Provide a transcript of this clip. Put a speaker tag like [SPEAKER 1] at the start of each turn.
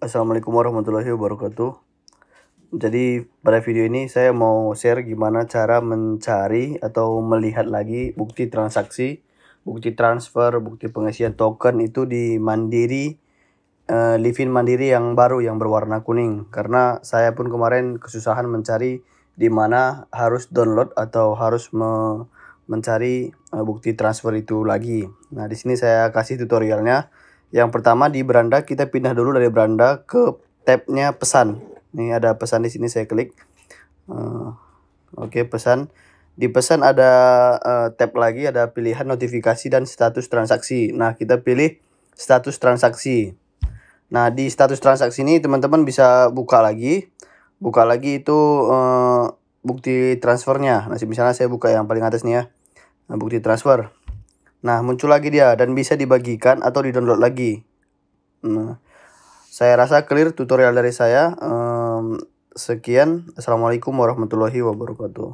[SPEAKER 1] Assalamualaikum warahmatullahi wabarakatuh Jadi pada video ini saya mau share gimana cara mencari atau melihat lagi bukti transaksi Bukti transfer, bukti pengisian token itu di Mandiri uh, Livin Mandiri yang baru yang berwarna kuning Karena saya pun kemarin kesusahan mencari di mana harus download atau harus me mencari uh, bukti transfer itu lagi Nah di sini saya kasih tutorialnya yang pertama di beranda kita pindah dulu dari beranda ke tabnya pesan. Ini ada pesan di sini saya klik. Uh, Oke okay, pesan. Di pesan ada uh, tab lagi ada pilihan notifikasi dan status transaksi. Nah kita pilih status transaksi. Nah di status transaksi ini teman-teman bisa buka lagi. Buka lagi itu uh, bukti transfernya. Nah misalnya saya buka yang paling atas nih ya. Nah, bukti transfer. Nah, muncul lagi dia dan bisa dibagikan atau didownload lagi. Nah, saya rasa clear tutorial dari saya. Um, sekian. Assalamualaikum warahmatullahi wabarakatuh.